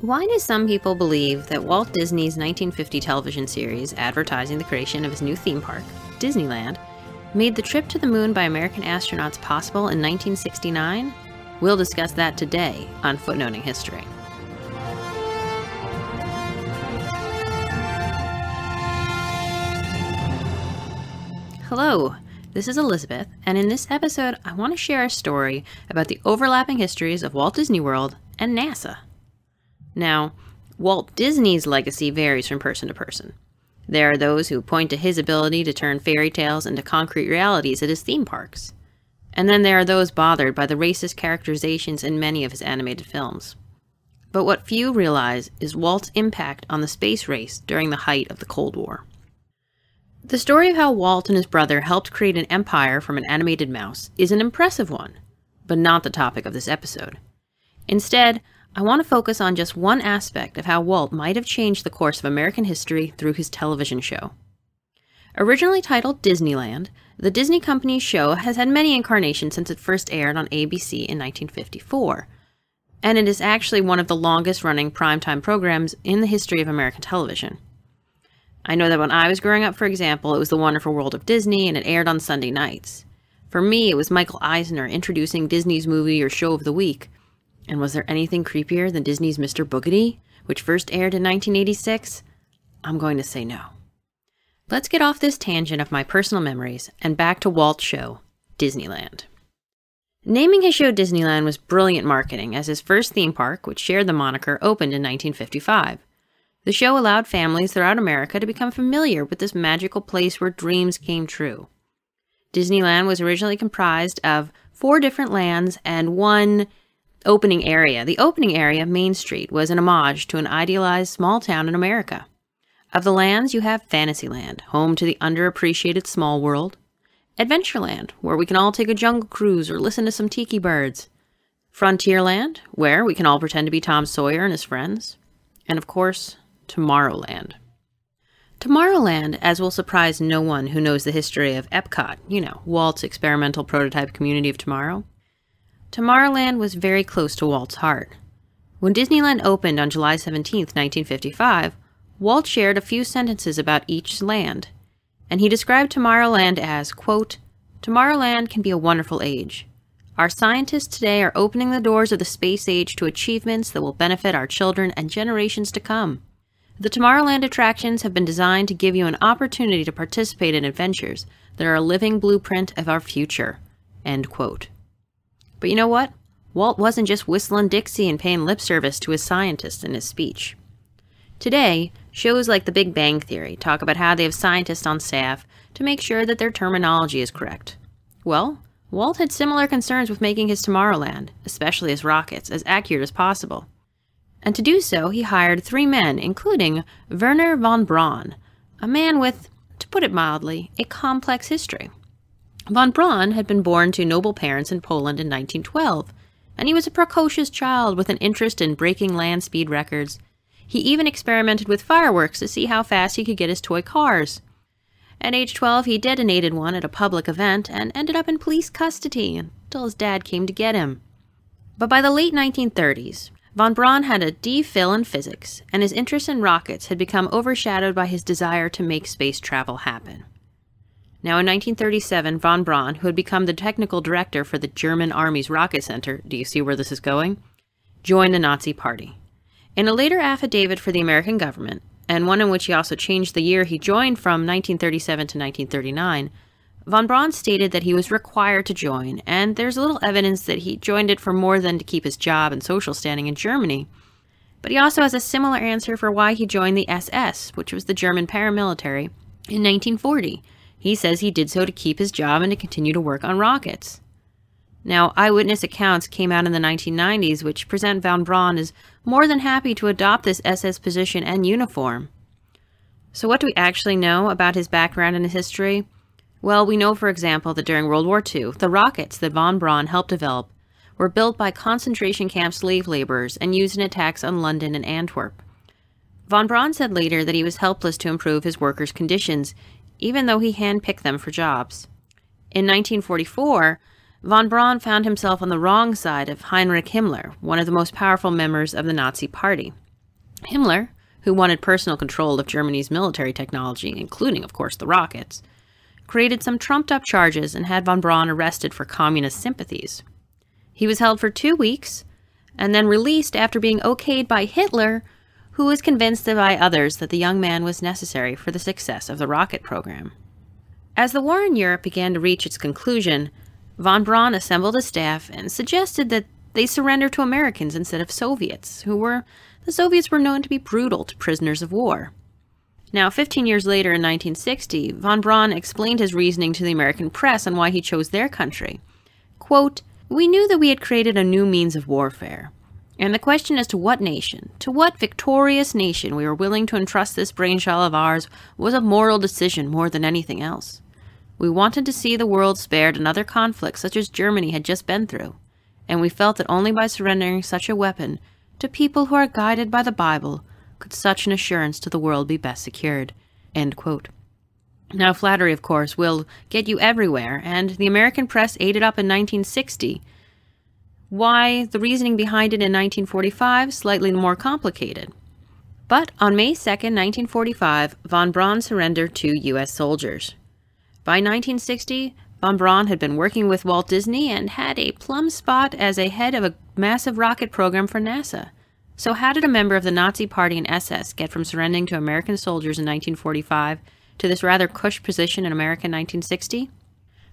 Why do some people believe that Walt Disney's 1950 television series advertising the creation of his new theme park, Disneyland, made the trip to the moon by American astronauts possible in 1969? We'll discuss that today on Footnoting History. Hello, this is Elizabeth, and in this episode, I want to share a story about the overlapping histories of Walt Disney World and NASA. Now, Walt Disney's legacy varies from person to person. There are those who point to his ability to turn fairy tales into concrete realities at his theme parks. And then there are those bothered by the racist characterizations in many of his animated films. But what few realize is Walt's impact on the space race during the height of the Cold War. The story of how Walt and his brother helped create an empire from an animated mouse is an impressive one, but not the topic of this episode. Instead, I want to focus on just one aspect of how Walt might have changed the course of American history through his television show. Originally titled Disneyland, the Disney Company's show has had many incarnations since it first aired on ABC in 1954, and it is actually one of the longest running primetime programs in the history of American television. I know that when I was growing up, for example, it was The Wonderful World of Disney and it aired on Sunday nights. For me, it was Michael Eisner introducing Disney's movie or show of the week. And was there anything creepier than Disney's Mr. Boogedy, which first aired in 1986? I'm going to say no. Let's get off this tangent of my personal memories and back to Walt's show, Disneyland. Naming his show Disneyland was brilliant marketing, as his first theme park, which shared the moniker, opened in 1955. The show allowed families throughout America to become familiar with this magical place where dreams came true. Disneyland was originally comprised of four different lands and one opening area. The opening area, Main Street, was an homage to an idealized small town in America. Of the lands, you have Fantasyland, home to the underappreciated small world, Adventureland, where we can all take a jungle cruise or listen to some tiki birds, Frontierland, where we can all pretend to be Tom Sawyer and his friends, and of course, Tomorrowland. Tomorrowland, as will surprise no one who knows the history of Epcot, you know, Walt's experimental prototype community of tomorrow, Tomorrowland was very close to Walt's heart. When Disneyland opened on July 17, 1955, Walt shared a few sentences about each land, and he described Tomorrowland as, quote, Tomorrowland can be a wonderful age. Our scientists today are opening the doors of the space age to achievements that will benefit our children and generations to come. The Tomorrowland attractions have been designed to give you an opportunity to participate in adventures that are a living blueprint of our future. End quote. But you know what? Walt wasn't just whistling Dixie and paying lip service to his scientists in his speech. Today, shows like The Big Bang Theory talk about how they have scientists on staff to make sure that their terminology is correct. Well, Walt had similar concerns with making his Tomorrowland, especially his rockets, as accurate as possible and to do so he hired three men, including Werner von Braun, a man with, to put it mildly, a complex history. Von Braun had been born to noble parents in Poland in 1912, and he was a precocious child with an interest in breaking land speed records. He even experimented with fireworks to see how fast he could get his toy cars. At age 12, he detonated one at a public event and ended up in police custody until his dad came to get him. But by the late 1930s, Von Braun had a D phil in physics, and his interest in rockets had become overshadowed by his desire to make space travel happen. Now, in 1937, von Braun, who had become the technical director for the German Army's Rocket Center, do you see where this is going? joined the Nazi Party. In a later affidavit for the American government, and one in which he also changed the year he joined from 1937 to 1939, Von Braun stated that he was required to join, and there's little evidence that he joined it for more than to keep his job and social standing in Germany. But he also has a similar answer for why he joined the SS, which was the German paramilitary, in 1940. He says he did so to keep his job and to continue to work on rockets. Now, eyewitness accounts came out in the 1990s which present von Braun as more than happy to adopt this SS position and uniform. So, what do we actually know about his background and his history? Well, we know, for example, that during World War II, the rockets that von Braun helped develop were built by concentration camp slave laborers and used in attacks on London and Antwerp. Von Braun said later that he was helpless to improve his workers' conditions, even though he handpicked them for jobs. In 1944, von Braun found himself on the wrong side of Heinrich Himmler, one of the most powerful members of the Nazi Party. Himmler, who wanted personal control of Germany's military technology, including, of course, the rockets, created some trumped up charges and had von Braun arrested for communist sympathies. He was held for two weeks and then released after being okayed by Hitler, who was convinced by others that the young man was necessary for the success of the rocket program. As the war in Europe began to reach its conclusion, von Braun assembled a staff and suggested that they surrender to Americans instead of Soviets, who were the Soviets were known to be brutal to prisoners of war. Now, 15 years later in 1960, von Braun explained his reasoning to the American press on why he chose their country. Quote, We knew that we had created a new means of warfare. And the question as to what nation, to what victorious nation we were willing to entrust this brainchild of ours was a moral decision more than anything else. We wanted to see the world spared another conflict such as Germany had just been through, and we felt that only by surrendering such a weapon to people who are guided by the Bible could such an assurance to the world be best secured? Now, flattery, of course, will get you everywhere, and the American press ate it up in 1960. Why the reasoning behind it in 1945 slightly more complicated. But on May 2, 1945, von Braun surrendered to U.S. soldiers. By 1960, von Braun had been working with Walt Disney and had a plum spot as a head of a massive rocket program for NASA. So, how did a member of the Nazi Party and SS get from surrendering to American soldiers in 1945 to this rather cush position in America in 1960?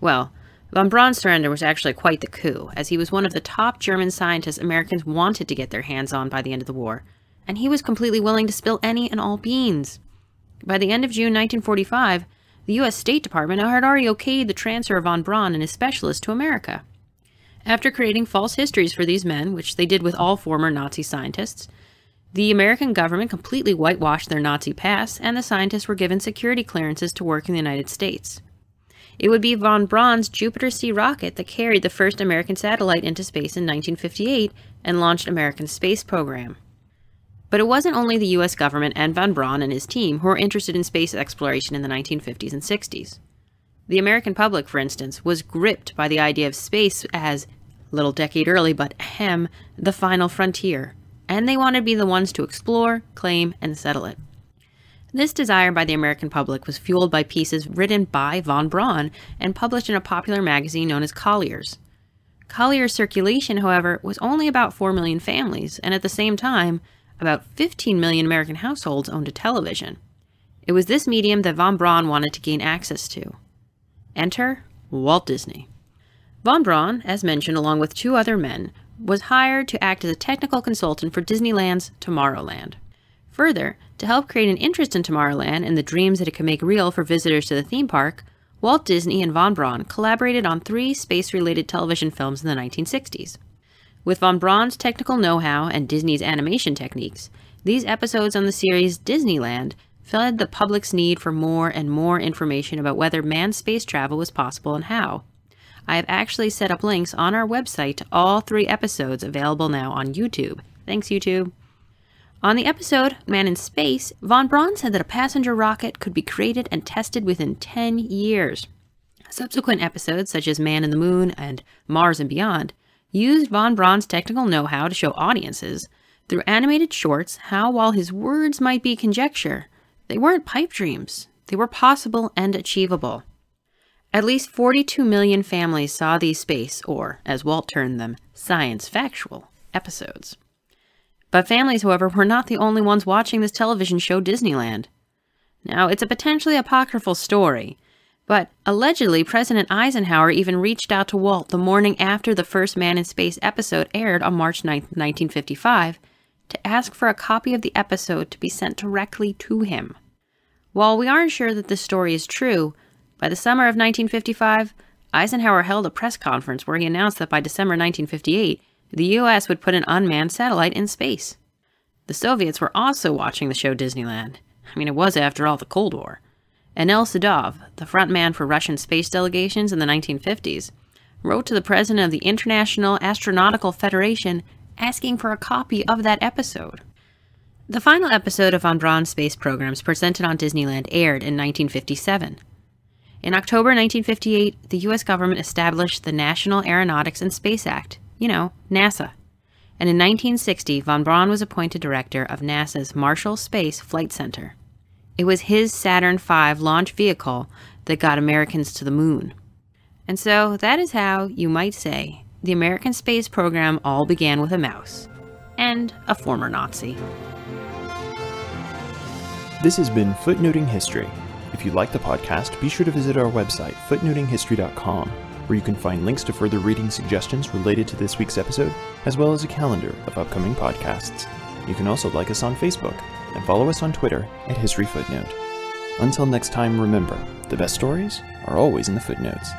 Well, von Braun's surrender was actually quite the coup, as he was one of the top German scientists Americans wanted to get their hands on by the end of the war, and he was completely willing to spill any and all beans. By the end of June 1945, the U.S. State Department had already okayed the transfer of von Braun and his specialists to America. After creating false histories for these men, which they did with all former Nazi scientists, the American government completely whitewashed their Nazi past, and the scientists were given security clearances to work in the United States. It would be von Braun's Jupiter C rocket that carried the first American satellite into space in 1958 and launched American space program. But it wasn't only the US government and von Braun and his team who were interested in space exploration in the 1950s and 60s. The American public, for instance, was gripped by the idea of space as, little decade early but ahem, the final frontier, and they wanted to be the ones to explore, claim, and settle it. This desire by the American public was fueled by pieces written by von Braun and published in a popular magazine known as Collier's. Collier's circulation, however, was only about 4 million families, and at the same time, about 15 million American households owned a television. It was this medium that von Braun wanted to gain access to. Enter Walt Disney. Von Braun, as mentioned, along with two other men, was hired to act as a technical consultant for Disneyland's Tomorrowland. Further, to help create an interest in Tomorrowland and the dreams that it could make real for visitors to the theme park, Walt Disney and Von Braun collaborated on three space related television films in the 1960s. With Von Braun's technical know how and Disney's animation techniques, these episodes on the series Disneyland fed the public's need for more and more information about whether manned space travel was possible and how. I have actually set up links on our website to all three episodes available now on YouTube. Thanks, YouTube. On the episode Man in Space, von Braun said that a passenger rocket could be created and tested within 10 years. Subsequent episodes, such as Man in the Moon and Mars and Beyond, used von Braun's technical know how to show audiences, through animated shorts, how, while his words might be conjecture, they weren't pipe dreams, they were possible and achievable. At least 42 million families saw these space, or, as Walt termed them, science factual episodes. But families, however, were not the only ones watching this television show Disneyland. Now, it's a potentially apocryphal story, but allegedly President Eisenhower even reached out to Walt the morning after the first Man in Space episode aired on March 9, 1955, to ask for a copy of the episode to be sent directly to him. While we aren't sure that this story is true, by the summer of 1955, Eisenhower held a press conference where he announced that by December 1958, the US would put an unmanned satellite in space. The Soviets were also watching the show Disneyland. I mean, it was, after all, the Cold War. Anel Sadov, the frontman for Russian space delegations in the 1950s, wrote to the president of the International Astronautical Federation asking for a copy of that episode. The final episode of Von Braun's space programs presented on Disneyland aired in 1957. In October 1958, the U.S. government established the National Aeronautics and Space Act, you know, NASA. And in 1960, von Braun was appointed director of NASA's Marshall Space Flight Center. It was his Saturn V launch vehicle that got Americans to the moon. And so that is how, you might say, the American space program all began with a mouse and a former Nazi. This has been Footnoting History. If you like the podcast, be sure to visit our website, footnotinghistory.com, where you can find links to further reading suggestions related to this week's episode, as well as a calendar of upcoming podcasts. You can also like us on Facebook and follow us on Twitter at History Footnote. Until next time, remember the best stories are always in the footnotes.